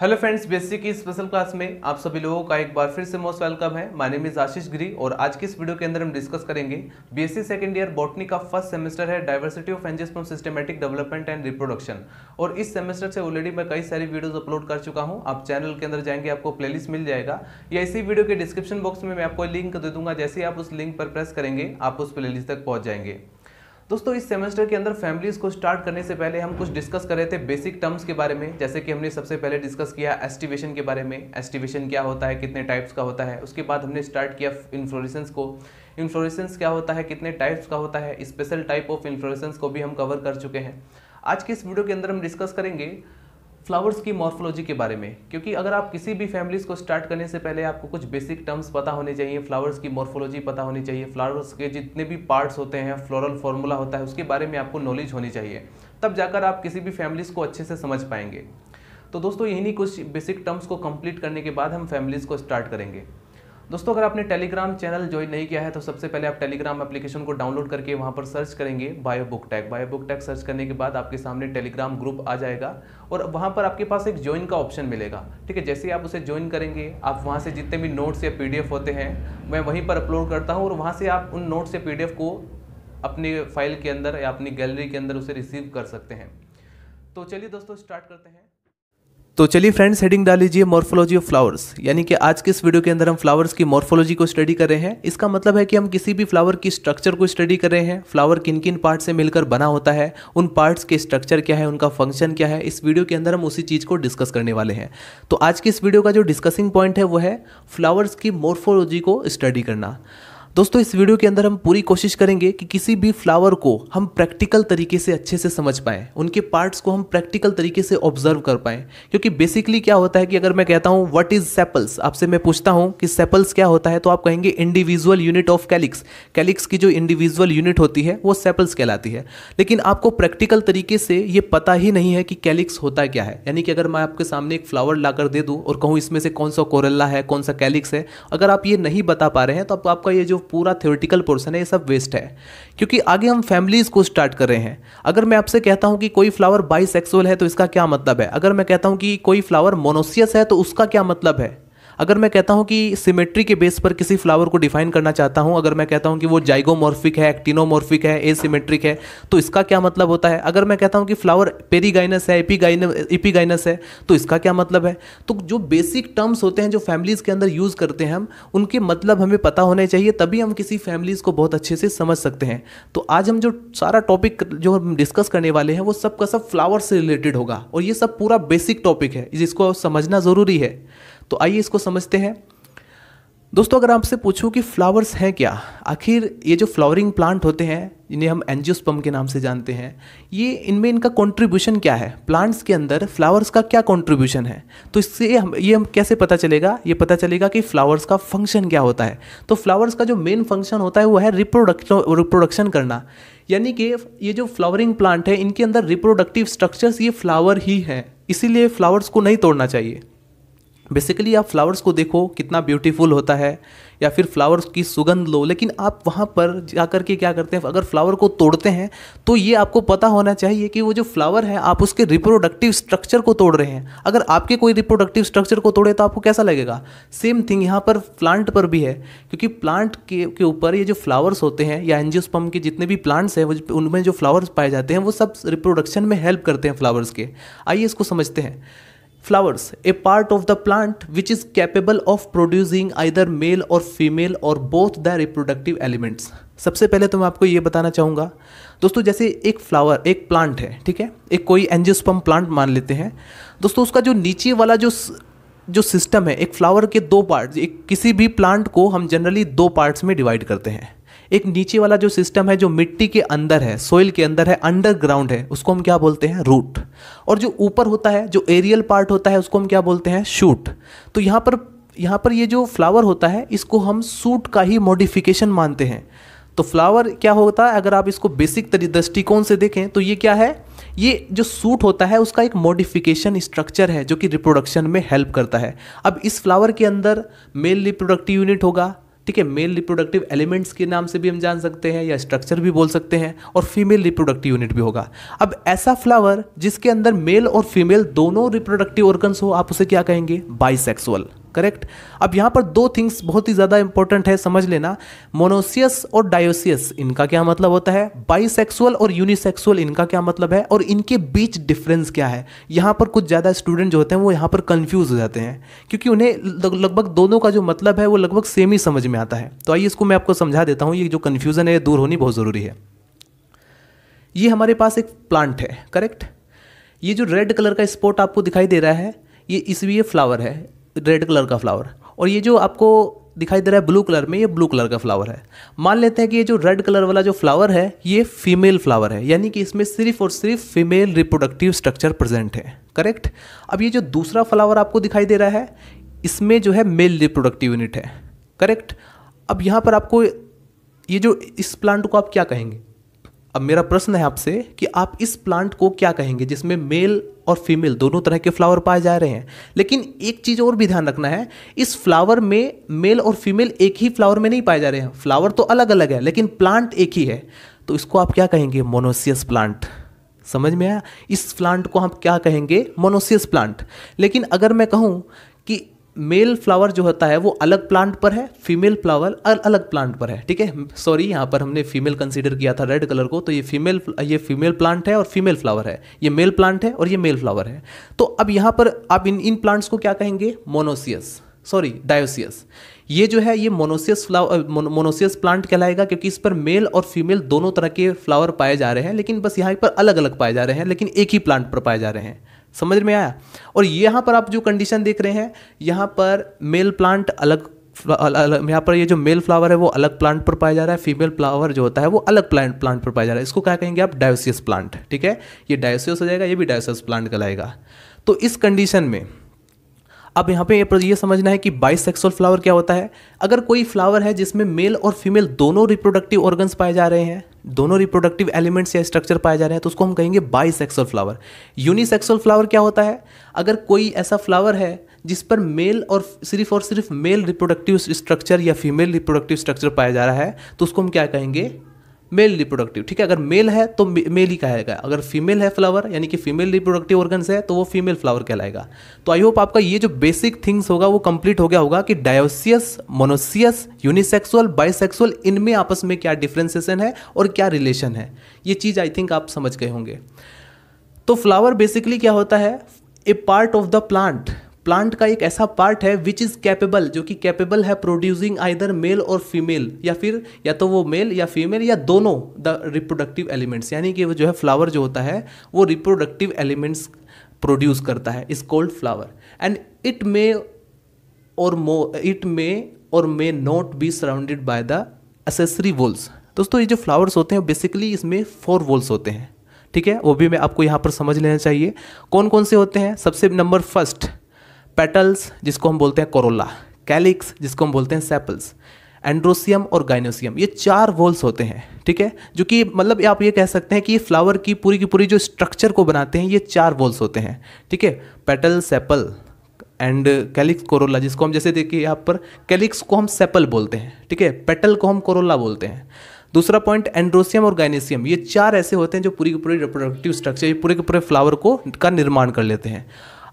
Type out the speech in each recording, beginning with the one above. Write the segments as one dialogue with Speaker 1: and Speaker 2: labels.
Speaker 1: hello friends BSc की special class में आप सभी लोगों का एक बार फिर से मोस्ट वेलकम है my name is Ashish Giri और आज की इस वीडियो के अंदर हम डिस्कस करेंगे बीएससी सेकेंड ईयर बॉटनी का फर्स्ट सेमेस्टर है diversity of from systematic development and reproduction और इस सेमेस्टर से ऑलरेडी मैं कई सारी वीडियोज अपलोड कर चुका हूँ आप चैनल के अंदर जाएंगे आपको प्लेलिस्ट मिल जाएगा या इसी वीडियो के डिस्क्रिप्शन बॉक्स में मैं आपको लिंक दे दूंगा जैसे ही आप उस लिंक पर प्रेस करेंगे आप उस प्ले तक पहुँच जाएंगे दोस्तों इस सेमेस्टर के अंदर फैमिलीज को स्टार्ट करने से पहले हम कुछ डिस्कस कर रहे थे बेसिक टर्म्स के बारे में जैसे कि हमने सबसे पहले डिस्कस किया एस्टिवेशन के बारे में एस्टिवेशन क्या होता है कितने टाइप्स का होता है उसके बाद हमने स्टार्ट किया इन्फ्लोरेसेंस को इन्फ्लोरेसेंस क्या होता है कितने टाइप्स का होता है स्पेशल टाइप ऑफ इन्फ्लोरेसेंस को भी हम कवर कर चुके हैं आज के इस वीडियो के अंदर हम डिस्कस करेंगे फ्लावर्स की मॉर्फोलॉजी के बारे में क्योंकि अगर आप किसी भी फैमिलीज को स्टार्ट करने से पहले आपको कुछ बेसिक टर्म्स पता होने चाहिए फ्लावर्स की मॉर्फोलॉजी पता होनी चाहिए फ्लावर्स के जितने भी पार्ट्स होते हैं फ्लोरल फॉर्मूला होता है उसके बारे में आपको नॉलेज होनी चाहिए तब जाकर आप किसी भी फैमिलीज़ को अच्छे से समझ पाएंगे तो दोस्तों यही कुछ बेसिक टर्म्स को कंप्लीट करने के बाद हम फैमिलीज़ को स्टार्ट करेंगे दोस्तों अगर आपने टेलीग्राम चैनल ज्वाइन नहीं किया है तो सबसे पहले आप टेलीग्राम एप्लीकेशन को डाउनलोड करके वहाँ पर सर्च करेंगे bio book tag bio book tag search करने के बाद आपके सामने टेलीग्राम ग्रुप आ जाएगा और वहाँ पर आपके पास एक ज्वाइन का ऑप्शन मिलेगा ठीक है जैसे ही आप उसे ज्वाइन करेंगे आप वहाँ से जितने भी नोट्स या पी होते हैं मैं वहीं पर अपलोड करता हूँ और वहाँ से आप उन नोट्स या पी को अपनी फाइल के अंदर या अपनी गैलरी के अंदर उसे रिसीव कर सकते हैं तो चलिए दोस्तों स्टार्ट करते हैं तो चलिए फ्रेंड्स हेडिंग डाल लीजिए मॉर्फोलॉजी ऑफ फ्लावर्स यानी कि आज के इस वीडियो के अंदर हम फ्लावर्स की मॉर्फोलॉजी को स्टडी कर रहे हैं इसका मतलब है कि हम किसी भी फ्लावर की स्ट्रक्चर को स्टडी कर रहे हैं फ्लावर किन किन पार्ट से मिलकर बना होता है उन पार्ट्स के स्ट्रक्चर क्या है उनका फंक्शन क्या है इस वीडियो के अंदर हम उसी चीज़ को डिस्कस करने वाले हैं तो आज के इस वीडियो का जो डिस्कसिंग पॉइंट है वो है फ्लावर्स की मॉर्फोलॉजी को स्टडी करना दोस्तों इस वीडियो के अंदर हम पूरी कोशिश करेंगे कि किसी भी फ्लावर को हम प्रैक्टिकल तरीके से अच्छे से समझ पाएँ उनके पार्ट्स को हम प्रैक्टिकल तरीके से ऑब्जर्व कर पाएँ क्योंकि बेसिकली क्या होता है कि अगर मैं कहता हूँ व्हाट इज सेपल्स आपसे मैं पूछता हूँ कि सेपल्स क्या होता है तो आप कहेंगे individual unit of calyx calyx की जो इंडिविजुअल यूनिट होती है वो सेपल्स कहलाती है लेकिन आपको प्रैक्टिकल तरीके से ये पता ही नहीं है कि कैलिक्स होता क्या है यानी कि अगर मैं आपके सामने एक फ्लावर ला दे दूँ और कहूँ इसमें से कौन सा कोरल्ला है कौन सा कैलिक्स है अगर आप ये नहीं बता पा रहे हैं तो आपका ये जो पूरा थ्योरेटिकल पोर्सन है ये सब वेस्ट है क्योंकि आगे हम फैमिलीज़ को स्टार्ट कर रहे हैं अगर मैं आपसे कहता हूँ कि कोई फ्लावर बाइसेक्सुअल है तो इसका क्या मतलब है अगर मैं कहता हूँ कि कोई फ्लावर मोनोसियस है तो उसका क्या मतलब है अगर मैं कहता हूँ कि सिमेट्री के बेस पर किसी फ्लावर को डिफाइन करना चाहता हूँ अगर मैं कहता हूँ कि वो जाइगोमॉर्फिक है एक्टिनोमॉर्फिक है ए सिमेट्रिक है तो इसका क्या मतलब होता है अगर मैं कहता हूँ कि फ्लावर पेरीगाइनस है एपीगाइनस है तो इसका क्या मतलब है तो जो बेसिक टर्म्स होते हैं जो फैमिलीज़ के अंदर यूज़ करते हैं हम उनके मतलब हमें पता होने चाहिए तभी हम किसी फैमिलीज़ को बहुत अच्छे से समझ सकते हैं तो आज हम जो सारा टॉपिक जो हम डिस्कस करने वाले हैं वो सब का सब फ्लावर से रिलेटेड होगा और ये सब पूरा बेसिक टॉपिक है जिसको समझना ज़रूरी है तो आइए इसको समझते हैं दोस्तों अगर आपसे पूछूं कि फ्लावर्स हैं क्या आखिर ये जो फ्लावरिंग प्लांट होते हैं जिन्हें हम एनजियोस्पम के नाम से जानते हैं ये इनमें इनका कंट्रीब्यूशन क्या है प्लांट्स के अंदर फ्लावर्स का क्या कंट्रीब्यूशन है तो इससे हम ये हम कैसे पता चलेगा ये पता चलेगा कि फ्लावर्स का फंक्शन क्या होता है तो फ्लावर्स का जो मेन फंक्शन होता है वो है रिप्रोडक्शन रिप्रोडक्शन करना यानी कि ये जो फ्लावरिंग प्लांट है इनके अंदर रिप्रोडक्टिव स्ट्रक्चर्स ये फ्लावर ही हैं इसीलिए फ्लावर्स को नहीं तोड़ना चाहिए बेसिकली आप फ्लावर्स को देखो कितना ब्यूटीफुल होता है या फिर फ्लावर्स की सुगंध लो लेकिन आप वहाँ पर जा कर के क्या करते हैं अगर फ्लावर को तोड़ते हैं तो ये आपको पता होना चाहिए कि वो जो फ्लावर है आप उसके रिप्रोडक्टिव स्ट्रक्चर को तोड़ रहे हैं अगर आपके कोई रिप्रोडक्टिव स्ट्रक्चर को तोड़े तो आपको कैसा लगेगा सेम थिंग यहाँ पर प्लांट पर भी है क्योंकि प्लांट के के ऊपर ये जो फ्लावर्स होते हैं या एनजियोस्पम के जितने भी प्लांट्स हैं उनमें जो फ्लावर्स पाए जाते हैं वो सब रिप्रोडक्शन में हेल्प करते हैं फ्लावर्स के आइए इसको समझते हैं flowers a part of the plant which is capable of producing either male और female or both the reproductive elements सबसे पहले तो मैं आपको ये बताना चाहूँगा दोस्तों जैसे एक फ्लावर एक प्लांट है ठीक है एक कोई एनजियोस्पम प्लांट मान लेते हैं दोस्तों उसका जो नीचे वाला जो जो सिस्टम है एक फ्लावर के दो पार्ट एक किसी भी प्लांट को हम जनरली दो पार्ट्स में डिवाइड करते हैं एक नीचे वाला जो सिस्टम है जो मिट्टी के अंदर है सोइल के अंदर है अंडरग्राउंड है उसको हम क्या बोलते हैं रूट और जो ऊपर होता है जो एरियल पार्ट होता है उसको हम क्या बोलते हैं शूट तो यहाँ पर यहाँ पर ये जो फ्लावर होता है इसको हम सूट का ही मॉडिफिकेशन मानते हैं तो फ्लावर क्या होता है अगर आप इसको बेसिक दृष्टिकोण से देखें तो ये क्या है ये जो सूट होता है उसका एक मॉडिफिकेशन स्ट्रक्चर है जो कि रिप्रोडक्शन में हेल्प करता है अब इस फ्लावर के अंदर मेल रिप्रोडक्टिव यूनिट होगा ठीक है मेल रिप्रोडक्टिव एलिमेंट्स के नाम से भी हम जान सकते हैं या स्ट्रक्चर भी बोल सकते हैं और फीमेल रिप्रोडक्टिव यूनिट भी होगा अब ऐसा फ्लावर जिसके अंदर मेल और फीमेल दोनों रिप्रोडक्टिव ऑर्गन्स हो आप उसे क्या कहेंगे बाइसेक्सुअल करेक्ट अब यहां पर दो थिंग्स बहुत ही ज़्यादा इंपॉर्टेंट है समझ लेना मोनोसियस और डायोसियस इनका क्या मतलब होता है बाइसेक्सुअल और यूनिसेक्सुअल इनका क्या मतलब है और इनके बीच डिफरेंस क्या है यहां पर कुछ ज़्यादा स्टूडेंट जो होते हैं वो यहां पर कंफ्यूज हो जाते हैं क्योंकि उन्हें लगभग दोनों का जो मतलब है वो लगभग सेम ही समझ में आता है तो आइए इसको मैं आपको समझा देता हूं ये जो कंफ्यूजन है ये दूर होनी बहुत ज़रूरी है ये हमारे पास एक प्लांट है करेक्ट ये जो रेड कलर का स्पॉट आपको दिखाई दे रहा है ये इसलिए फ्लावर है रेड कलर का फ्लावर और ये जो आपको दिखाई दे रहा है ब्लू कलर में ये ब्लू कलर का फ्लावर है मान लेते हैं कि ये जो रेड कलर वाला जो फ्लावर है ये फीमेल फ्लावर है यानी कि इसमें सिर्फ और सिर्फ फीमेल रिप्रोडक्टिव स्ट्रक्चर प्रेजेंट है करेक्ट अब ये जो दूसरा फ्लावर आपको दिखाई दे रहा है इसमें जो है मेल रिप्रोडक्टिव यूनिट है करेक्ट अब यहाँ पर आपको ये जो इस प्लांट को आप क्या कहेंगे अब मेरा प्रश्न है आपसे कि आप इस प्लांट को क्या कहेंगे जिसमें मेल और फीमेल दोनों तरह के फ्लावर पाए जा रहे हैं लेकिन एक चीज़ और भी ध्यान रखना है इस फ्लावर में मेल और फीमेल एक ही फ्लावर में नहीं पाए जा रहे हैं फ्लावर तो अलग अलग है लेकिन प्लांट एक ही है तो इसको आप क्या कहेंगे मोनोसियस प्लांट समझ में आया इस प्लांट को हम क्या कहेंगे मोनोसियस प्लांट लेकिन अगर मैं कहूँ कि मेल फ्लावर जो होता है वो अलग प्लांट पर है फीमेल फ्लावर अल अलग प्लांट पर है ठीक है सॉरी यहाँ पर हमने फीमेल कंसीडर किया था रेड कलर को तो ये फीमेल ये फीमेल प्लांट है और फीमेल फ्लावर है ये मेल प्लांट है और ये मेल फ्लावर है तो अब यहाँ पर आप इन इन प्लांट्स को क्या कहेंगे मोनोसियस सॉरी डायोसियस ये जो है ये मोनोसियस फ्लावर मोनोसियस प्लांट कहलाएगा क्योंकि इस पर मेल और फीमेल दोनों तरह के फ्लावर पाए जा रहे हैं लेकिन बस यहाँ पर अलग अलग पाए जा रहे हैं लेकिन एक ही प्लांट पर पाए जा रहे हैं समझ में आया और यहाँ पर आप जो कंडीशन देख रहे हैं यहाँ पर मेल प्लांट अलग यहाँ पर ये जो मेल फ्लावर है वो अलग प्लांट पर पाया जा रहा है फीमेल फ्लावर जो होता है वो अलग प्लांट प्लांट पर पाया जा रहा है इसको क्या कहेंगे आप डायोसियस प्लांट ठीक है ये डायोसियस हो जाएगा ये भी डायोसियस प्लांट कहलाएगा तो इस कंडीशन में अब यहाँ पे ये समझना है कि बाइसेक्सुअल फ्लावर क्या होता है अगर कोई फ्लावर है जिसमें मेल और फीमेल दोनों रिप्रोडक्टिव ऑर्गन्स पाए जा रहे हैं दोनों रिप्रोडक्टिव एलिमेंट्स या स्ट्रक्चर पाए जा रहे हैं तो उसको हम कहेंगे बाई फ्लावर यूनिसेक्सुअल फ्लावर क्या होता है अगर कोई ऐसा फ्लावर है जिस पर मेल और सिर्फ और सिर्फ मेल रिप्रोडक्टिव स्ट्रक्चर या फीमेल रिप्रोडक्टिव स्ट्रक्चर पाया जा रहा है तो उसको हम क्या कहेंगे मेल रिप्रोडक्टिव ठीक है अगर मेल है तो मेल ही कहेगा अगर फीमेल है फ्लावर यानी कि फीमेल रिप्रोडक्टिव ऑर्गन्स है तो वो फीमेल फ्लावर कहलाएगा तो आई होप आपका ये जो बेसिक थिंग्स होगा वो कंप्लीट हो गया होगा कि डायोसियस मोनोसियस यूनिसेक्सुअल बाइसेक्सुअल इनमें आपस में क्या डिफ्रेंसेशन है और क्या रिलेशन है ये चीज़ आई थिंक आप समझ गए होंगे तो फ्लावर बेसिकली क्या होता है a part of the plant plant का एक ऐसा पार्ट है विच इज़ कैपेबल जो कि कैपेबल है प्रोड्यूसिंग आइदर मेल और फीमेल या फिर या तो वो मेल या फीमेल या दोनों द रिप्रोडक्टिव एलिमेंट्स यानी कि वो जो है फ्लावर जो होता है वो रिप्रोडक्टिव एलिमेंट्स प्रोड्यूस करता है is called flower and it may or मो it may or may not be surrounded by the accessory whorls दोस्तों ये जो फ्लावर्स होते हैं बेसिकली इसमें फोर वोल्स होते हैं ठीक है वो भी मैं आपको यहाँ पर समझ लेना चाहिए कौन कौन से होते हैं सबसे नंबर फर्स्ट पेटल्स जिसको हम बोलते हैं कोरोला कैलिक्स जिसको हम बोलते हैं सेपल्स एंड्रोसियम और गाइनोसियम ये चार वॉल्स होते हैं ठीक है जो कि मतलब आप ये कह सकते हैं कि ये फ्लावर की पूरी की पूरी जो स्ट्रक्चर को बनाते हैं ये चार वोल्स होते हैं ठीक है petal sepal and calyx corolla जिसको हम जैसे देखिए यहाँ पर कैलिक्स को हम सेपल बोलते हैं ठीक है पेटल को हम कोरोला बोलते हैं दूसरा पॉइंट एंड्रोसियम और गाइनेसियम ये चार ऐसे होते हैं जो पूरी की पूरी रिप्रोडक्टिव स्ट्रक्चर ये पूरे के पूरे फ्लावर को का निर्माण कर लेते हैं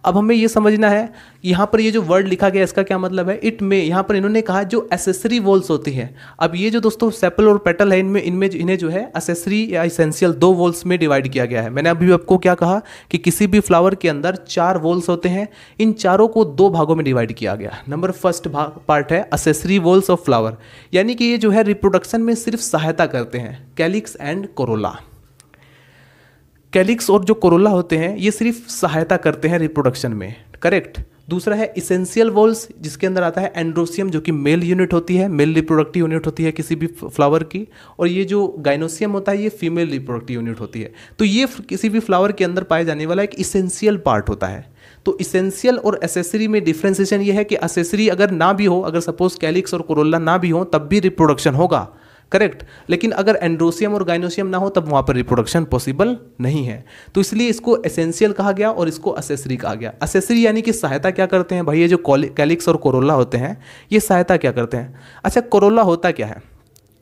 Speaker 1: अब हमें ये समझना है यहाँ पर ये जो वर्ड लिखा गया इसका क्या मतलब है इट में यहाँ पर इन्होंने कहा जो एसेसरी वॉल्स होती है अब ये जो दोस्तों सेपल और पेटल है इनमें इनमें इन्हें जो है एसेसरी या इसेंशियल दो वॉल्स में डिवाइड किया गया है मैंने अभी आपको क्या कहा कि किसी भी फ्लावर के अंदर चार वॉल्स होते हैं इन चारों को दो भागों में डिवाइड किया गया नंबर फर्स्ट भाग पार्ट है असेसरी वॉल्स ऑफ फ्लावर यानी कि ये जो है रिप्रोडक्शन में सिर्फ सहायता करते हैं कैलिक्स एंड कोरोला कैलिक्स और जो कोरोला होते हैं ये सिर्फ सहायता करते हैं रिप्रोडक्शन में करेक्ट दूसरा है इसेंशियल वॉल्स जिसके अंदर आता है एंड्रोसियम जो कि मेल यूनिट होती है मेल रिप्रोडक्टिव यूनिट होती है किसी भी फ्लावर की और ये जो गाइनोसियम होता है ये फीमेल रिप्रोडक्टिव यूनिट होती है तो ये किसी भी फ्लावर के अंदर पाया जाने वाला एक इसेंशियल पार्ट होता है तो इसेंशियल और एसेसरी में डिफ्रेंसिएशन ये है कि असेसरी अगर ना भी हो अगर सपोज कैलिक्स और कोरोला ना भी हो तब भी रिप्रोडक्शन होगा करेक्ट लेकिन अगर एंड्रोसियम और गाइनोसियम ना हो तब वहाँ पर रिप्रोडक्शन पॉसिबल नहीं है तो इसलिए इसको एसेंशियल कहा गया और इसको असेसरी कहा गया असेसरी यानी कि सहायता क्या करते हैं भाई ये जो कैलिक्स और कोरोला होते हैं ये सहायता क्या करते हैं अच्छा कोरोला होता क्या है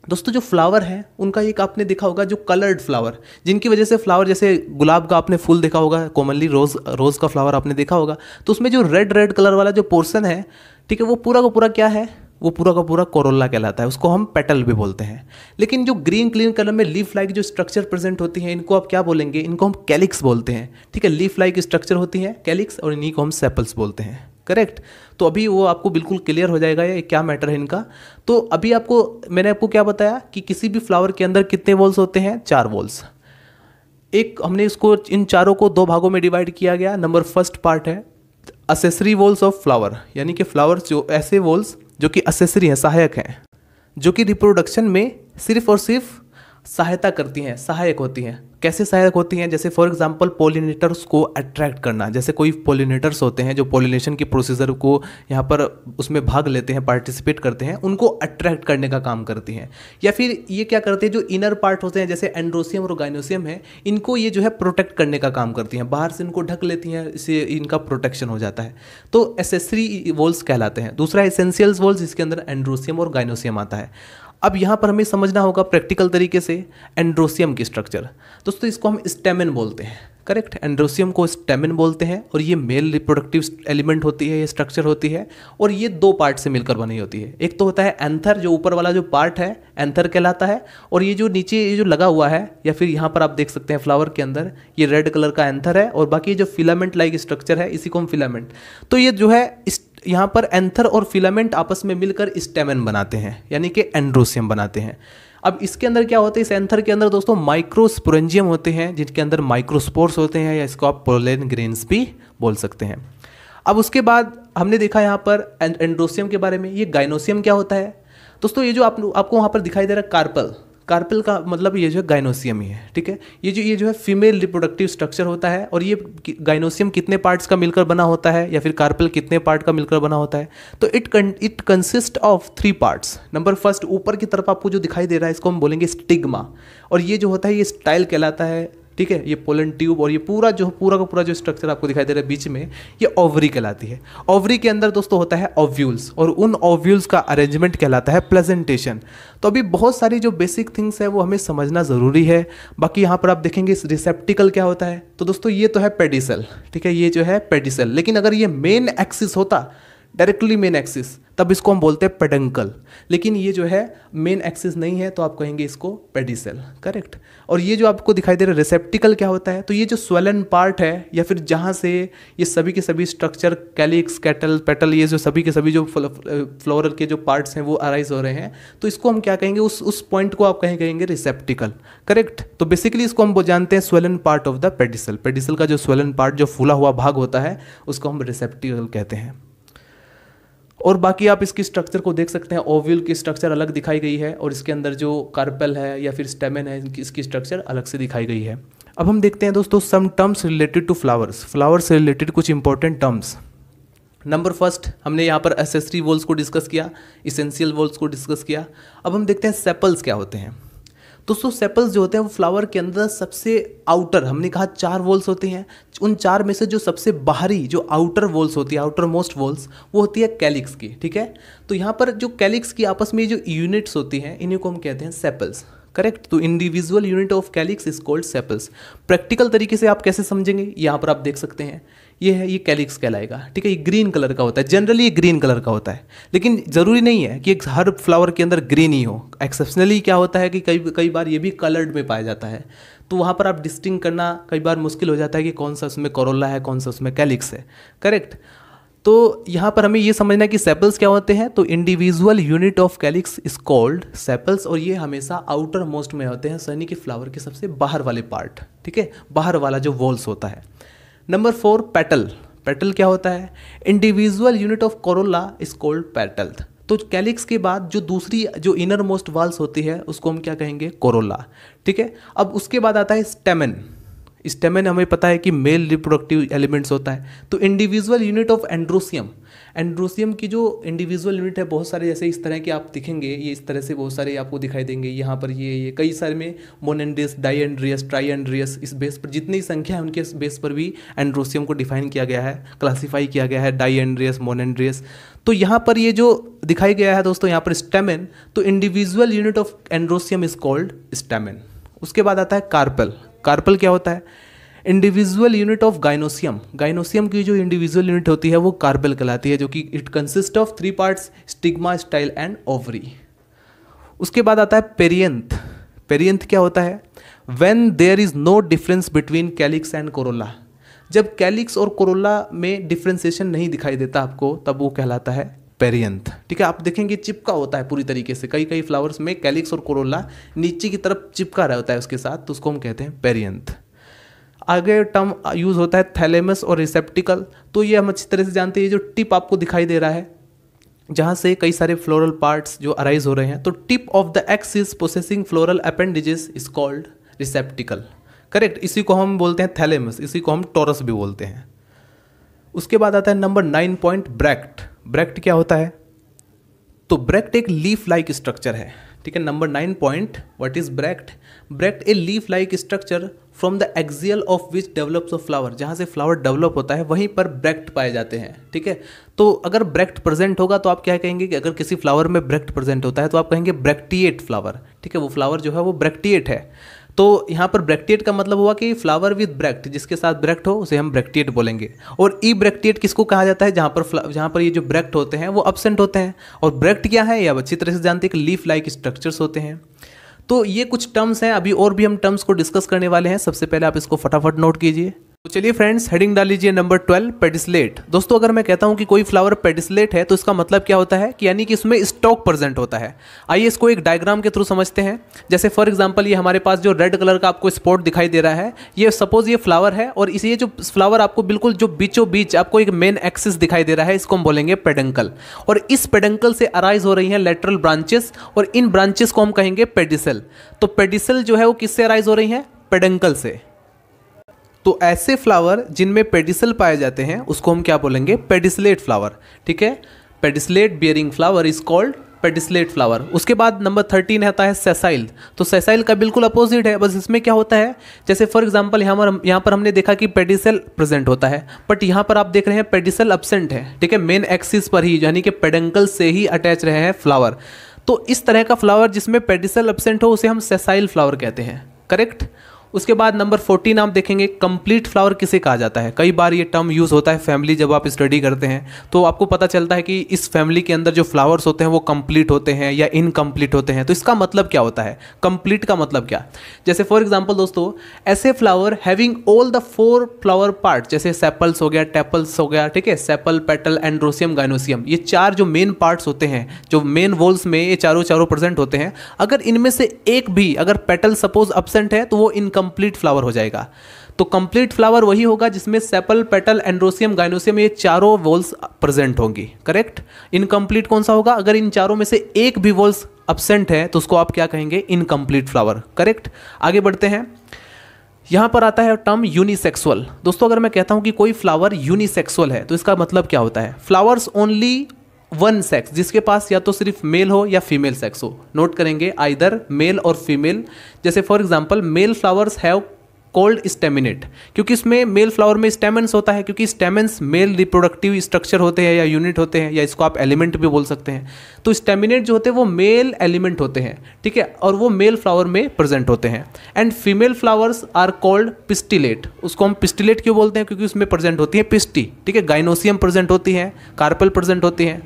Speaker 1: दोस्तों जो फ्लावर है उनका एक आपने देखा होगा जो कलर्ड फ्लावर जिनकी वजह से फ्लावर जैसे गुलाब का आपने फूल देखा होगा कॉमनली रोज़ रोज़ का फ्लावर आपने देखा होगा तो उसमें जो रेड रेड कलर वाला जो पोर्सन है ठीक है वो पूरा का पूरा क्या है वो पूरा का पूरा कोरोला कहलाता है उसको हम पेटल भी बोलते हैं लेकिन जो ग्रीन क्लीन कलर में लीफ लाइक जो स्ट्रक्चर प्रेजेंट होती है इनको आप क्या बोलेंगे इनको हम कैलिक्स बोलते हैं ठीक है लीफ लाइक स्ट्रक्चर होती है कैलिक्स और इन्हीं को हम सेपल्स बोलते हैं करेक्ट तो अभी वो आपको बिल्कुल क्लियर हो जाएगा ये क्या मैटर है इनका तो अभी आपको मैंने आपको क्या बताया कि किसी भी फ्लावर के अंदर कितने वॉल्स होते हैं चार वॉल्स एक हमने इसको इन चारों को दो भागों में डिवाइड किया गया नंबर फर्स्ट पार्ट है असेसरी वॉल्स ऑफ फ्लावर यानी कि फ्लावर्स जो ऐसे वॉल्स जो कि असेसरी हैं सहायक हैं जो कि रिप्रोडक्शन में सिर्फ और सिर्फ सहायता करती हैं सहायक होती हैं कैसे सहायक होती हैं जैसे फॉर एग्जांपल पोलिनेटर्स को अट्रैक्ट करना जैसे कोई पोलिनेटर्स होते हैं जो पोलिनेशन की प्रोसीजर को यहाँ पर उसमें भाग लेते हैं पार्टिसिपेट करते हैं उनको अट्रैक्ट करने का काम करती हैं या फिर ये क्या करते हैं जो इनर पार्ट होते हैं जैसे एंड्रोसियम और गाइनोसियम है इनको ये जो है प्रोटेक्ट करने का काम करती हैं बाहर से इनको ढक लेती हैं इससे इनका प्रोटेक्शन हो जाता है तो एसेसरी वॉल्स कहलाते हैं दूसरा एसेंशियल्स वॉल्स जिसके अंदर एंड्रोसियम और गाइनोसियम आता है अब यहाँ पर हमें समझना होगा प्रैक्टिकल तरीके से एंड्रोसियम की स्ट्रक्चर दोस्तों इसको हम स्टेमिन बोलते हैं करेक्ट एंड्रोसियम को स्टेमिन बोलते हैं और ये मेल रिप्रोडक्टिव एलिमेंट होती है ये स्ट्रक्चर होती है और ये दो पार्ट से मिलकर बनी होती है एक तो होता है एंथर जो ऊपर वाला जो पार्ट है एंथर कहलाता है और ये जो नीचे ये जो लगा हुआ है या फिर यहाँ पर आप देख सकते हैं फ्लावर के अंदर ये रेड कलर का एंथर है और बाकी जो फिलामेंट लाइक स्ट्रक्चर है इसी को हम फिलामेंट तो ये जो है इस यहाँ पर एंथर और फिलामेंट आपस में मिलकर स्टेमिन बनाते हैं यानी कि एंड्रोसियम बनाते हैं अब इसके अंदर क्या होता है इस एंथर के अंदर दोस्तों माइक्रोस्पुरजियम होते हैं जिनके अंदर माइक्रोस्पोर्स होते हैं या इसको आप पोलेन ग्रेन्स भी बोल सकते हैं अब उसके बाद हमने देखा यहाँ पर एंड्रोसियम के बारे में ये गाइनोसियम क्या होता है दोस्तों ये जो आप, आपको वहाँ पर दिखाई दे रहा है कार्पल कार्पल का मतलब ये जो है गाइनोसियम ही है ठीक है ये जो ये जो है फीमेल रिप्रोडक्टिव स्ट्रक्चर होता है और ये गाइनोसियम कितने पार्ट्स का मिलकर बना होता है या फिर कार्पल कितने पार्ट का मिलकर बना होता है तो it it consist of three parts number first ऊपर की तरफ आपको जो दिखाई दे रहा है इसको हम बोलेंगे स्टिग्मा और ये जो होता है ये स्टाइल कहलाता है ठीक है ये पोलन ट्यूब और ये पूरा जो पूरा का पूरा जो स्ट्रक्चर आपको दिखाई दे रहा है बीच में ये ओवरी कहलाती है ओवरी के अंदर दोस्तों होता है ओव्यूल्स और उन ओव्यूल्स का अरेंजमेंट कहलाता है प्लेजेंटेशन तो अभी बहुत सारी जो बेसिक थिंग्स है वो हमें समझना ज़रूरी है बाकी यहाँ पर आप देखेंगे इस रिसेप्टिकल क्या होता है तो दोस्तों ये तो है पेडिसल ठीक है ये जो है पेडिसल लेकिन अगर ये मेन एक्सिस होता डायरेक्टली मेन एक्सिस तब इसको हम बोलते हैं पेडंकल लेकिन ये जो है मेन एक्सिस नहीं है तो आप कहेंगे इसको पेडिसेल करेक्ट और ये जो आपको दिखाई दे रहा है रिसेप्टिकल क्या होता है तो ये जो स्वेलन पार्ट है या फिर जहाँ से ये सभी के सभी स्ट्रक्चर कैलिक्स कैटल पेटल ये जो सभी के सभी जो फ्लोरल के जो पार्ट्स हैं वो अराइज हो रहे हैं तो इसको हम क्या कहेंगे उस उस पॉइंट को आप कहीं कहेंगे रिसेप्टिकल करेक्ट तो बेसिकली इसको हम जानते हैं swollen part of the pedicel pedicel का जो स्वेलन पार्ट जो फूला हुआ भाग होता है उसको हम रिसेप्टिकल कहते हैं और बाकी आप इसकी स्ट्रक्चर को देख सकते हैं ओव्यूल की स्ट्रक्चर अलग दिखाई गई है और इसके अंदर जो कार्पल है या फिर स्टेमिन है इसकी स्ट्रक्चर अलग से दिखाई गई है अब हम देखते हैं दोस्तों some terms related to flowers flowers से रिलेटेड कुछ इंपॉर्टेंट टर्म्स नंबर फर्स्ट हमने यहाँ पर एसेसरी वॉल्स को डिस्कस किया इसेंशियल वॉल्स को डिस्कस किया अब हम देखते हैं सेपल्स क्या होते हैं दोस्तों सेपल्स जो होते हैं वो फ्लावर के अंदर सबसे आउटर हमने कहा चार वॉल्स होते हैं उन चार में से जो सबसे बाहरी जो आउटर वॉल्स होती है आउटर मोस्ट वॉल्स वो होती है कैलिक्स की ठीक है तो यहाँ पर जो कैलिक्स की आपस में जो यूनिट्स होती हैं इन्हीं को हम कहते हैं सेपल्स करेक्ट तो individual unit of calyx is called sepals practical तरीके से आप कैसे समझेंगे यहाँ पर आप देख सकते हैं ये है ये कैलिक्स कहलाएगा ठीक है ये ग्रीन कलर का होता है जनरली ये ग्रीन कलर का होता है लेकिन ज़रूरी नहीं है कि हर फ्लावर के अंदर ग्रीन ही हो एक्सेप्शनली क्या होता है कि कई कई बार ये भी कलर्ड में पाया जाता है तो वहाँ पर आप डिस्टिंग करना कई बार मुश्किल हो जाता है कि कौन सा उसमें करोला है कौन सा उसमें कैलिक्स है करेक्ट तो यहाँ पर हमें ये समझना है कि सेपल्स क्या होते हैं तो individual unit of calyx is called sepals और ये हमेशा आउटर मोस्ट में होते हैं सनी के फ्लावर के सबसे बाहर वाले पार्ट ठीक है बाहर वाला जो वॉल्स होता है नंबर फोर पेटल पेटल क्या होता है individual unit of corolla is called petal तो कैलिक्स के बाद जो दूसरी जो इनर मोस्ट वाल्स होती है उसको हम क्या कहेंगे कोरोला ठीक है अब उसके बाद आता है स्टेमन स्टेमन हमें पता है कि मेल रिप्रोडक्टिव एलिमेंट्स होता है तो individual unit of androecium androecium की जो इंडिविजुअल यूनिट है बहुत सारे जैसे इस तरह के आप दिखेंगे ये इस तरह से बहुत सारे आपको दिखाई देंगे यहाँ पर ये ये कई सारे में मोनेंड्रियस ट्राई एंड्रियस इस बेस पर जितनी संख्या है उनके बेस पर भी एंड्रोसियम को डिफाइन किया गया है क्लासीफाई किया गया है डाई एंड्रियस मोनेंड्रियस तो यहाँ पर ये जो दिखाई गया है दोस्तों यहाँ पर स्टेमिन तो individual unit of androecium is called stamen उसके बाद आता है कार्पल कार्पल क्या होता है individual unit of gynoecium gynoecium की जो इंडिविजुअल यूनिट होती है वो कार्बल कहलाती है जो कि it consist of three parts stigma style and ovary उसके बाद आता है पेरियंथ पेरियंथ क्या होता है when there is no difference between calyx and corolla जब कैलिक्स और कोरोला में डिफ्रेंसिएशन नहीं दिखाई देता आपको तब वो कहलाता है पेरियंथ ठीक है आप देखेंगे चिपका होता है पूरी तरीके से कई कई फ्लावर्स में कैलिक्स और कोरोला नीचे की तरफ चिपका रहता है उसके साथ तो उसको हम कहते हैं पेरियंथ आगे टर्म यूज़ होता है थैलेमस और रिसेप्टिकल तो ये हम अच्छी तरह से जानते हैं जो टिप आपको दिखाई दे रहा है जहाँ से कई सारे फ्लोरल पार्ट्स जो अराइज हो रहे हैं तो tip of the axis is processing floral appendages is called receptacle correct इसी को हम बोलते हैं थैलेमस इसी को हम टोरस भी बोलते हैं उसके बाद आता है number nine point bract bract क्या होता है तो ब्रैक्ट एक लीफ लाइक स्ट्रक्चर है ठीक है number nine point what is bract bract a leaf like structure from the axil of which develops of flower जहाँ से फ्लावर डेवलप होता है वहीं पर ब्रेक्ट पाए जाते हैं ठीक है तो अगर ब्रेक्ट प्रेजेंट होगा तो आप क्या कहेंगे कि अगर किसी फ्लावर में ब्रेक्ट प्रेजेंट होता है तो आप कहेंगे ब्रेक्टिएट फ्लावर ठीक है वो फ्लावर जो है वो ब्रेक्टिएट है तो यहाँ पर ब्रेक्टिएट का मतलब हुआ कि फ्लावर विद ब्रेक्ट जिसके साथ ब्रेक्ट हो उसे हम ब्रेक्टिएट बोलेंगे और ई ब्रेक्टिएट किसको कहा जाता है जहाँ पर जहाँ पर ये जो ब्रेक्ट होते हैं वो अबसेंट होते हैं और ब्रेक्ट क्या है ये अच्छी तरह से जानते हैं कि लीफ लाइक स्ट्रक्चर्स होते हैं तो ये कुछ टर्म्स हैं अभी और भी हम टर्म्स को डिस्कस करने वाले हैं सबसे पहले आप इसको फटाफट नोट कीजिए तो चलिए फ्रेंड्स हेडिंग डाल लीजिए नंबर ट्वेल्व पेडिसलेट दोस्तों अगर मैं कहता हूं कि कोई फ्लावर पेडिसलेट है तो इसका मतलब क्या होता है कि यानी कि इसमें स्टॉक प्रेजेंट होता है आइए इसको एक डायग्राम के थ्रू समझते हैं जैसे फॉर एग्जांपल ये हमारे पास जो रेड कलर का आपको स्पॉट दिखाई दे रहा है ये सपोज ये फ्लावर है और इस ये जो फ्लावर आपको बिल्कुल जो बीचों बीच आपको एक मेन एक्सिस दिखाई दे रहा है इसको हम बोलेंगे पेडंकल और इस पेडंकल से अराइज हो रही है लेटरल ब्रांचेस और इन ब्रांचेस को हम कहेंगे पेडिसल तो पेडिसल जो है वो किससे अराइज हो रही है पेडंकल से तो ऐसे फ्लावर जिनमें पेडिसल पाए जाते हैं उसको हम क्या बोलेंगे पेडिसलेट फ्लावर ठीक है pedicellate bearing flower is called pedicellate flower उसके बाद नंबर थर्टीन रहता है सेसाइल तो सेसाइल का बिल्कुल अपोजिट है बस इसमें क्या होता है जैसे फॉर एग्जाम्पल यहाँ पर यहाँ पर हमने देखा कि पेडिसल प्रेजेंट होता है बट यहाँ पर आप देख रहे हैं पेडिसल अपसेंट है ठीक है मेन एक्सिस पर ही यानी कि पेडेंकल से ही अटैच रहे हैं फ्लावर तो इस तरह का फ्लावर जिसमें पेडिसल अपसेंट हो उसे हम सेसाइल फ्लावर कहते हैं करेक्ट उसके बाद नंबर फोर्टीन आप देखेंगे कंप्लीट फ्लावर किसे कहा जाता है कई बार ये टर्म यूज़ होता है फैमिली जब आप स्टडी करते हैं तो आपको पता चलता है कि इस फैमिली के अंदर जो फ्लावर्स होते हैं वो कंप्लीट होते हैं या इनकम्प्लीट होते हैं तो इसका मतलब क्या होता है कंप्लीट का मतलब क्या जैसे फॉर एग्जाम्पल दोस्तों ऐसे flower having all the four flower part जैसे सेपल्स हो गया टेपल्स हो गया ठीक है सेपल पेटल एंड्रोसियम गाइनोसियम ये चार जो मेन पार्ट्स होते हैं जो मेन वोल्स में ये चारों चारों परसेंट होते हैं अगर इनमें से एक भी अगर पेटल सपोज अपसेंट है तो वो इनकम कंप्लीट फ्लावर हो जाएगा तो कंप्लीट फ्लावर वही होगा जिसमें सेपल पेटल एंड्रोसियम गाइनोसियम ये चारों वॉल्स प्रेजेंट होंगी करेक्ट इनकम्प्लीट कौन सा होगा अगर इन चारों में से एक भी वॉल्स अब्सेंट है तो उसको आप क्या कहेंगे इनकम्प्लीट फ्लावर करेक्ट आगे बढ़ते हैं यहां पर आता है टर्म यूनिसेक्सुअल दोस्तों अगर मैं कहता हूं कि कोई फ्लावर यूनिसेक्सुअल है तो इसका मतलब क्या होता है फ्लावर्स ओनली वन सेक्स जिसके पास या तो सिर्फ मेल हो या फीमेल सेक्स हो नोट करेंगे आइदर मेल और फीमेल जैसे for example male flowers have called staminate क्योंकि इसमें मेल फ्लावर में स्टेमेंस होता है क्योंकि स्टेमेंस मेल रिप्रोडक्टिव स्ट्रक्चर होते हैं या यूनिट होते हैं या इसको आप एलिमेंट भी बोल सकते हैं तो स्टेमिनेट जो होते हैं वो मेल एलिमेंट होते हैं ठीक है और वो मेल फ्लावर में प्रेजेंट होते हैं and female flowers are called pistillate उसको हम पिस्टिलेट क्यों बोलते हैं क्योंकि उसमें प्रेजेंट होती है पिस्टी ठीक है गाइनोसियम प्रेजेंट होती है कार्पल प्रेजेंट होती है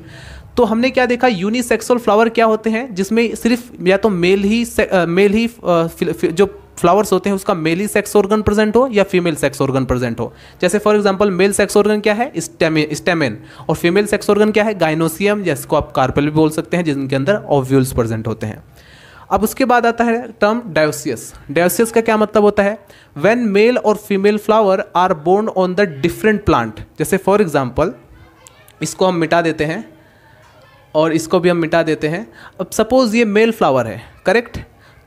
Speaker 1: तो हमने क्या देखा यूनिसेक्सुअल फ्लावर क्या होते हैं जिसमें सिर्फ या तो मेल ही मेल ही आ, जो फ्लावर्स होते हैं उसका मेल ही सेक्स ऑर्गन प्रेजेंट हो या फीमेल सेक्स ऑर्गन प्रेजेंट हो जैसे for example male sex organ क्या है स्टेमिन और फीमेल सेक्स ऑर्गन क्या है गाइनोसियम जिसको आप कार्पल भी बोल सकते हैं जिनके अंदर ओव्यूल्स प्रेजेंट होते हैं अब उसके बाद आता है टर्म डायोसियस डायोसियस का क्या मतलब होता है वेन मेल और female flower are borne on the different plant जैसे फॉर एग्जाम्पल इसको हम मिटा देते हैं और इसको भी हम मिटा देते हैं अब सपोज़ ये मेल फ्लावर है करेक्ट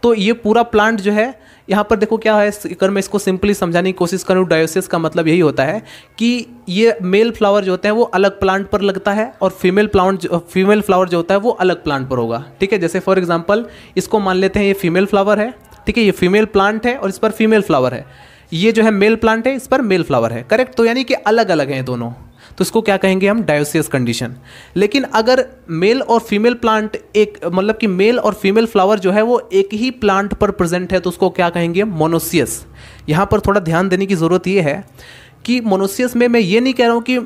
Speaker 1: तो ये पूरा प्लांट जो है यहाँ पर देखो क्या है अगर मैं इसको सिंपली समझाने की कोशिश करूँ डायोसिस का मतलब यही होता है कि ये मेल फ्लावर जो होते हैं वो अलग प्लांट पर लगता है और फीमेल प्लांट फीमेल फ्लावर जो होता है वो अलग प्लांट पर होगा ठीक है जैसे फॉर एग्जाम्पल इसको मान लेते हैं ये फीमेल फ्लावर है ठीक है ये फीमेल प्लांट है और इस पर फीमेल फ्लावर है ये जो है मेल प्लांट है इस पर मेल फ्लावर है करेक्ट तो यानी कि अलग अलग हैं दोनों तो इसको क्या कहेंगे हम डायोसियस कंडीशन लेकिन अगर मेल और फीमेल प्लांट एक मतलब कि मेल और फीमेल फ्लावर जो है वो एक ही प्लांट पर प्रेजेंट है तो उसको क्या कहेंगे मोनोसियस यहाँ पर थोड़ा ध्यान देने की ज़रूरत ये है कि मोनोसियस में मैं ये नहीं कह रहा हूँ कि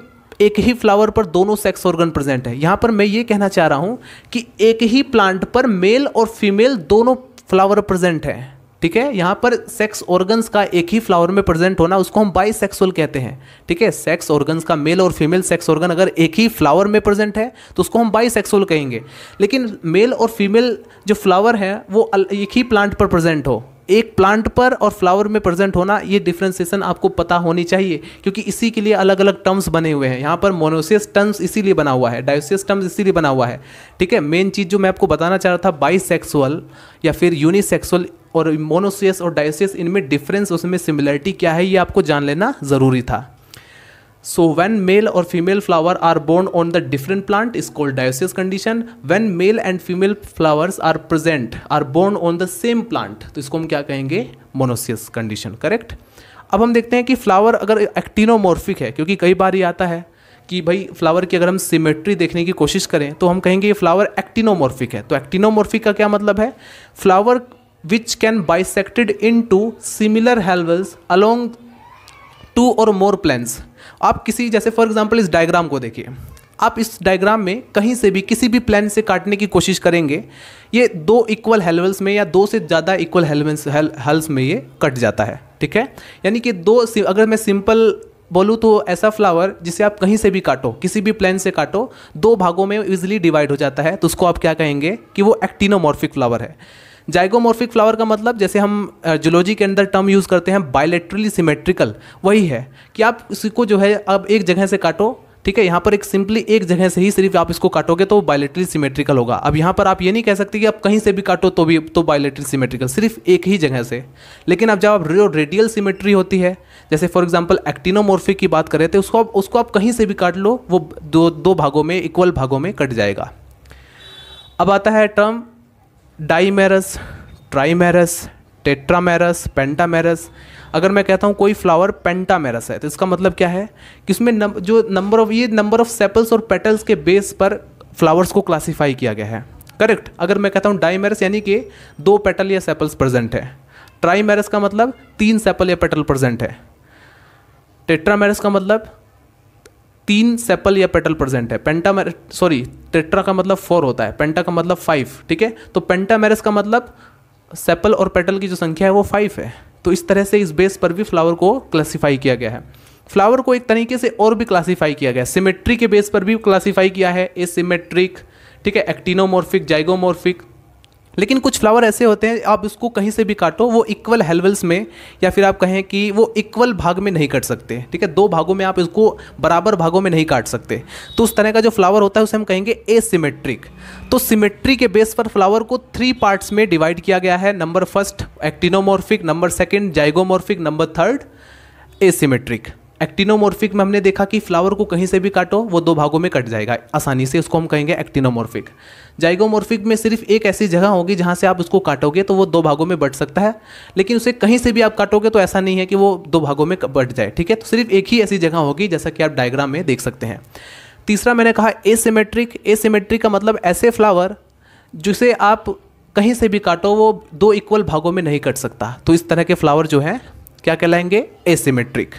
Speaker 1: एक ही फ्लावर पर दोनों सेक्स ऑर्गन प्रेजेंट है यहाँ पर मैं ये कहना चाह रहा हूँ कि एक ही प्लांट पर मेल और फीमेल दोनों फ्लावर प्रेजेंट हैं ठीक है यहाँ पर सेक्स ऑर्गन्स का एक ही फ्लावर में प्रेजेंट होना उसको हम बाई सेक्सुअल कहते हैं ठीक है सेक्स ऑर्गन्स का मेल और फीमेल सेक्स ऑर्गन अगर एक ही फ्लावर में प्रेजेंट है तो उसको हम बाई सेक्सुअल कहेंगे लेकिन मेल और फीमेल जो फ्लावर है वो एक ही प्लांट पर प्रेजेंट हो एक प्लांट पर और फ्लावर में प्रेजेंट होना ये डिफ्रेंसिएशन आपको पता होनी चाहिए क्योंकि इसी के लिए अलग अलग टर्म्स बने हुए हैं यहाँ पर मोनोसियस टर्म्स इसीलिए बना हुआ है डायोसियस टर्म्स इसीलिए बना हुआ है ठीक है मेन चीज़ जो मैं आपको बताना चाह रहा था बाइसेक्सुअल या फिर यूनिसेक्सुअल और मोनोसियस और डायोसियस इनमें डिफरेंस उसमें सिमिलरिटी क्या है ये आपको जान लेना ज़रूरी था सो वेन मेल और female flower are borne on the different plant is called dioecious condition when male and female flowers are present are borne on the same plant तो इसको हम क्या कहेंगे मोनोसियस कंडीशन करेक्ट अब हम देखते हैं कि फ्लावर अगर एक्टिनोमोर्फिक है क्योंकि कई बार ये आता है कि भाई फ्लावर की अगर हम सिमेट्री देखने की कोशिश करें तो हम कहेंगे ये फ्लावर एक्टिनोमोर्फिक है तो एक्टिनोमॉर्फिक का क्या मतलब है flower which can bisected in two similar halves along two or more plans आप किसी जैसे फॉर एग्जाम्पल इस डायग्राम को देखिए आप इस डायग्राम में कहीं से भी किसी भी प्लान से काटने की कोशिश करेंगे ये दो इक्वल हेलवेल्स में या दो से ज़्यादा इक्वल हेलवेल्स हेल्स में ये कट जाता है ठीक है यानी कि दो अगर मैं सिंपल बोलूँ तो ऐसा फ्लावर जिसे आप कहीं से भी काटो किसी भी प्लान से काटो दो भागों में इजिली डिवाइड हो जाता है तो उसको आप क्या कहेंगे कि वो एक्टिनोमॉर्फिक फ्लावर है जाइगोमॉर्फिक फ्लावर का मतलब जैसे हम जुलॉजी के अंदर टर्म यूज़ करते हैं बायोलेट्रली सिमेट्रिकल वही है कि आप इसी को जो है अब एक जगह से काटो ठीक है यहाँ पर एक सिंपली एक जगह से ही सिर्फ आप इसको काटोगे तो बायोलेट्रल सिमेट्रिकल होगा अब यहाँ पर आप ये नहीं कह सकते कि आप कहीं से भी काटो तो भी तो बायोलेट्रल सिमेट्रिकल सिर्फ एक ही जगह से लेकिन अब जब आप रेडियल सिमेट्री होती है जैसे फॉर एग्जाम्पल एक्टिनोमोर्फिक की बात करें तो उसको आप उसको आप कहीं से भी काट लो वो दो दो भागों में इक्वल भागों में कट जाएगा अब आता है term dimerous trimerous tetramerous pentamerous अगर मैं कहता हूँ कोई फ्लावर पेंटामेरस है तो इसका मतलब क्या है कि उसमें नम, जो नंबर ऑफ ये नंबर ऑफ सेपल्स और पेटल्स के बेस पर फ्लावर्स को क्लासीफाई किया गया है करेक्ट अगर मैं कहता हूँ डाईमेरस यानी कि दो पेटल या सेपल्स प्रेजेंट है ट्राईमेरस का मतलब तीन सेपल या पेटल प्रेजेंट है टेट्रामेरस का मतलब तीन सेपल या पेटल प्रेजेंट है पेंटा सॉरी टेट्रा का मतलब फोर होता है पेंटा का मतलब फाइव ठीक है तो पेंटामेरस का मतलब सेपल और पेटल की जो संख्या है वो फाइव है तो इस तरह से इस बेस पर भी फ्लावर को क्लासीफाई किया गया है फ्लावर को एक तरीके से और भी क्लासीफाई किया गया है सिमेट्री के बेस पर भी क्लासीफाई किया है ए सिमेट्रिक ठीक है एक्टिनोमोर्फिक जाइगोमोर्फिक लेकिन कुछ फ्लावर ऐसे होते हैं आप उसको कहीं से भी काटो वो इक्वल हेलवल्स में या फिर आप कहें कि वो इक्वल भाग में नहीं कट सकते ठीक है दो भागों में आप इसको बराबर भागों में नहीं काट सकते तो उस तरह का जो फ्लावर होता है उसे हम कहेंगे ए सिमेट्रिक तो सिमेट्री के बेस पर फ्लावर को थ्री पार्ट्स में डिवाइड किया गया है number first actinomorphic number second zygomorphic number third asymmetric actinomorphic में हमने देखा कि फ्लावर को कहीं से भी काटो वो दो भागों में कट जाएगा आसानी से उसको हम कहेंगे एक्टिनोमोर्फिक जाइगोमोर्फिक में सिर्फ एक ऐसी जगह होगी जहाँ से आप उसको काटोगे तो वो दो भागों में बट सकता है लेकिन उसे कहीं से भी आप काटोगे तो ऐसा नहीं है कि वो दो भागों में बट जाए ठीक है तो सिर्फ एक ही ऐसी जगह होगी जैसा कि आप डायग्राम में देख सकते हैं तीसरा मैंने कहा एसिमेट्रिक एसिमेट्रिक का मतलब ऐसे फ्लावर जिसे आप कहीं से भी काटो वो दो इक्वल भागों में नहीं कट सकता तो इस तरह के फ्लावर जो हैं क्या कहलाएंगे asymmetric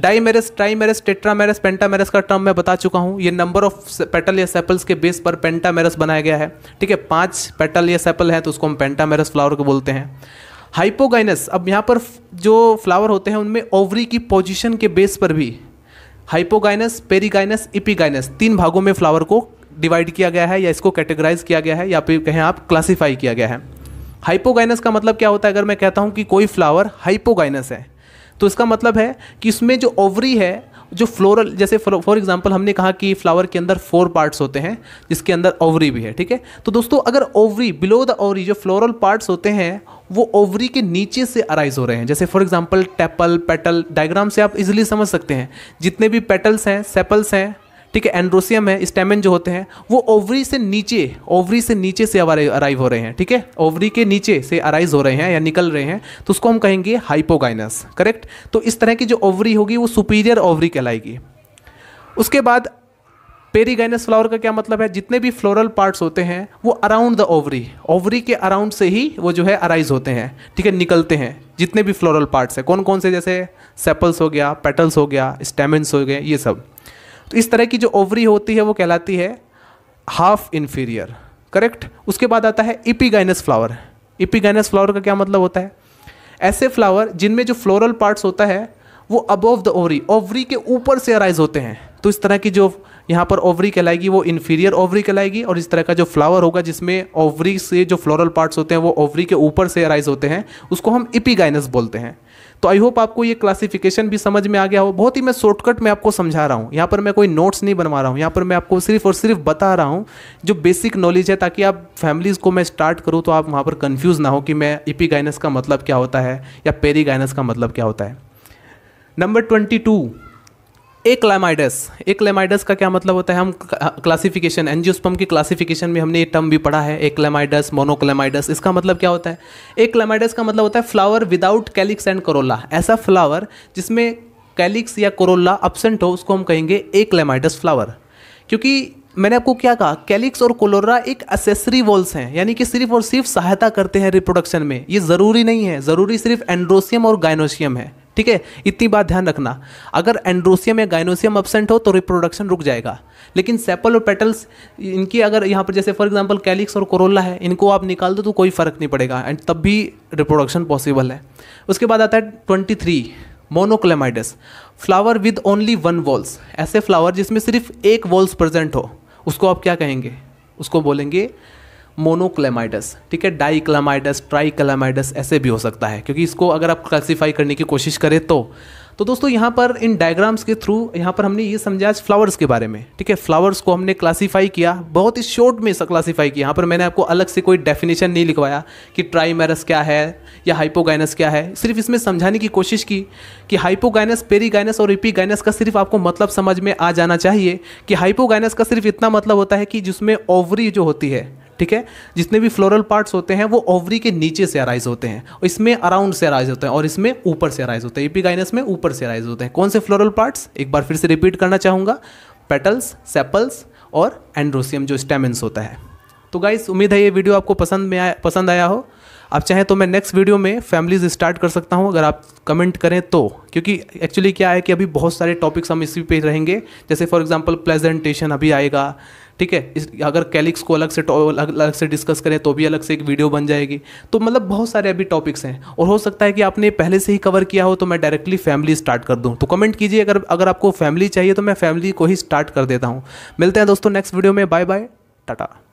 Speaker 1: dimerous trimerous tetramerous pentamerous का टर्म मैं बता चुका हूँ ये नंबर ऑफ पेटल या सेपल्स के बेस पर पेंटामेरस बनाया गया है ठीक है पांच पेटल या सेपल है तो उसको हम पेंटामेरस फ्लावर को बोलते हैं हाइपोगाइनस अब यहाँ पर जो फ्लावर होते हैं उनमें ओवरी की पोजिशन के बेस पर भी हाइपोगाइनस पेरीगाइनस इपीगाइनस तीन भागों में फ्लावर को डिवाइड किया गया है या इसको कैटेगराइज किया गया है या फिर कहें आप क्लासीफाई किया गया है हाइपोगाइनस का मतलब क्या होता है अगर मैं कहता हूँ कि कोई फ्लावर हाइपोगाइनस है तो इसका मतलब है कि इसमें जो ओवरी है जो फ्लोरल जैसे फॉर एग्जाम्पल हमने कहा कि फ्लावर के अंदर फोर पार्ट्स होते हैं जिसके अंदर ओवरी भी है ठीक है तो दोस्तों अगर ओवरी बिलो द ओवरी जो फ्लोरल पार्ट्स होते हैं वो ओवरी के नीचे से अराइज हो रहे हैं जैसे for example tepal petal diagram से आप इजिली समझ सकते हैं जितने भी पेटल्स हैं सेपल्स हैं ठीक है एंड्रोसियम है स्टेमिन जो होते हैं वो ओवरी से नीचे ओवरी से नीचे से अराइव हो रहे हैं ठीक है ओवरी के नीचे से अराइज हो रहे हैं या निकल रहे हैं तो उसको हम कहेंगे हाइपोगाइनस करेक्ट तो इस तरह की जो ओवरी होगी वो सुपीरियर ओवरी कहलाएगी उसके बाद पेरीगाइनस फ्लावर का क्या मतलब है जितने भी फ्लोरल पार्ट्स होते हैं वो अराउंड द ओवरी ओवरी के अराउंड से ही वो जो है अराइज होते हैं ठीक है निकलते हैं जितने भी फ्लोरल पार्ट्स हैं कौन कौन से जैसे सेपल्स हो गया पेटल्स हो गया स्टेमेंस हो गए ये सब तो इस तरह की जो ओवरी होती है वो कहलाती है हाफ इन्फीरियर करेक्ट उसके बाद आता है इपीगाइनस फ्लावर इपीगाइनस फ्लावर का क्या मतलब होता है ऐसे फ्लावर जिनमें जो फ्लोरल पार्ट्स होता है वो अबोव द ओवरी ओवरी के ऊपर से अराइज होते हैं तो इस तरह की जो यहाँ पर ओवरी कहलाएगी वो इन्फीरियर ओवरी कहलाएगी और इस तरह का जो फ्लावर होगा जिसमें ओवरी से जो फ्लोरल पार्ट्स होते हैं वो ओवरी के ऊपर से अराइज होते हैं उसको हम इपीगाइनस बोलते हैं तो आई होप आपको ये क्लासिफिकेशन भी समझ में आ गया हो बहुत ही मैं शॉर्टकट में आपको समझा रहा हूँ यहाँ पर मैं कोई नोट्स नहीं बनवा रहा हूँ यहाँ पर मैं आपको सिर्फ और सिर्फ बता रहा हूँ जो बेसिक नॉलेज है ताकि आप फैमिलीज़ को मैं स्टार्ट करूँ तो आप वहाँ पर कन्फ्यूज़ ना हो कि मैं इपी e का मतलब क्या होता है या पेरी का मतलब क्या होता है number twenty two achlamydeous achlamydeous का क्या मतलब होता है हम क्लासिफिकेशन हाँ, एनजियोस्पम की क्लासिफिकेशन में हमने ये टर्म भी पढ़ा है एक्लेमाइडस मोनोक्लेमाइडस इसका मतलब क्या होता है एक्लेमाइडस का मतलब होता है flower without calyx and corolla ऐसा फ्लावर जिसमें कैलिक्स या करोला अब्सेंट हो उसको हम कहेंगे एक्लेमाइडस फ्लावर क्योंकि मैंने आपको क्या कहा कैलिक्स और कोलोरा एक असेसरी वॉल्स हैं यानी कि सिर्फ और सिर्फ सहायता करते हैं रिप्रोडक्शन में ये ज़रूरी नहीं है ज़रूरी सिर्फ एंड्रोसियम और गाइनोशियम है ठीक है इतनी बात ध्यान रखना अगर एंड्रोसियम या गाइनोसियम अब्सेंट हो तो रिप्रोडक्शन रुक जाएगा लेकिन सेपल और पेटल्स इनकी अगर यहाँ पर जैसे फॉर एग्जाम्पल कैलिक्स और कोरोला है इनको आप निकाल दो तो कोई फ़र्क नहीं पड़ेगा एंड तब भी रिप्रोडक्शन पॉसिबल है उसके बाद आता है twenty three monochlamydeous flower with only one whorls ऐसे फ्लावर जिसमें सिर्फ एक वॉल्स प्रेजेंट हो उसको आप क्या कहेंगे उसको बोलेंगे मोनोक्लेमाइडस ठीक है डाइक्लेमाइडस ट्राइक्लेमाइडस ऐसे भी हो सकता है क्योंकि इसको अगर आप क्लासीफाई करने की कोशिश करें तो तो दोस्तों यहाँ पर इन डायग्राम्स के थ्रू यहाँ पर हमने ये समझा आज फ्लावर्स के बारे में ठीक है फ्लावर्स को हमने क्लासीफाई किया बहुत ही शॉर्ट में क्लासीफाई किया यहाँ पर मैंने आपको अलग से कोई डेफिनेशन नहीं लिखवाया कि ट्राइमेरस क्या है या हाइपोगाइनस क्या है सिर्फ इसमें समझाने की कोशिश की कि हाइपोगाइनस पेरीगाइनस और इपीगाइनस का सिर्फ आपको मतलब समझ में आ जाना चाहिए कि हाइपोगाइनस का सिर्फ इतना मतलब होता है कि जिसमें ओवरी जो होती है ठीक है जितने भी फ्लोरल पार्ट्स होते हैं वो ओवरी के नीचे से अराइज होते हैं और इसमें अराउंड से अराइज होते हैं और इसमें ऊपर से अराइज होते हैं गाइनस में ऊपर से अराइज होते हैं कौन से फ्लोरल पार्ट्स एक बार फिर से रिपीट करना चाहूँगा पेटल्स सेपल्स और एंड्रोसियम जो स्टेमेंस होता है तो गाइस उम्मीद है ये वीडियो आपको पसंद में आया पसंद आया हो आप चाहें तो मैं नेक्स्ट वीडियो में फैमिलीज स्टार्ट कर सकता हूं अगर आप कमेंट करें तो क्योंकि एक्चुअली क्या है कि अभी बहुत सारे टॉपिक्स हम इसी पे रहेंगे जैसे फॉर एग्जांपल प्लेजेंटेशन अभी आएगा ठीक है इस अगर कैलिक्स को अलग से अलग से डिस्कस करें तो भी अलग से एक वीडियो बन जाएगी तो मतलब बहुत सारे अभी टॉपिक्स हैं और हो सकता है कि आपने पहले से ही कवर किया हो तो मैं डायरेक्टली फैमिली स्टार्ट कर दूँ तो कमेंट कीजिए अगर अगर आपको फैमिली चाहिए तो मैं फैमिली को ही स्टार्ट कर देता हूँ मिलते हैं दोस्तों नेक्स्ट वीडियो में बाय बाय टाटा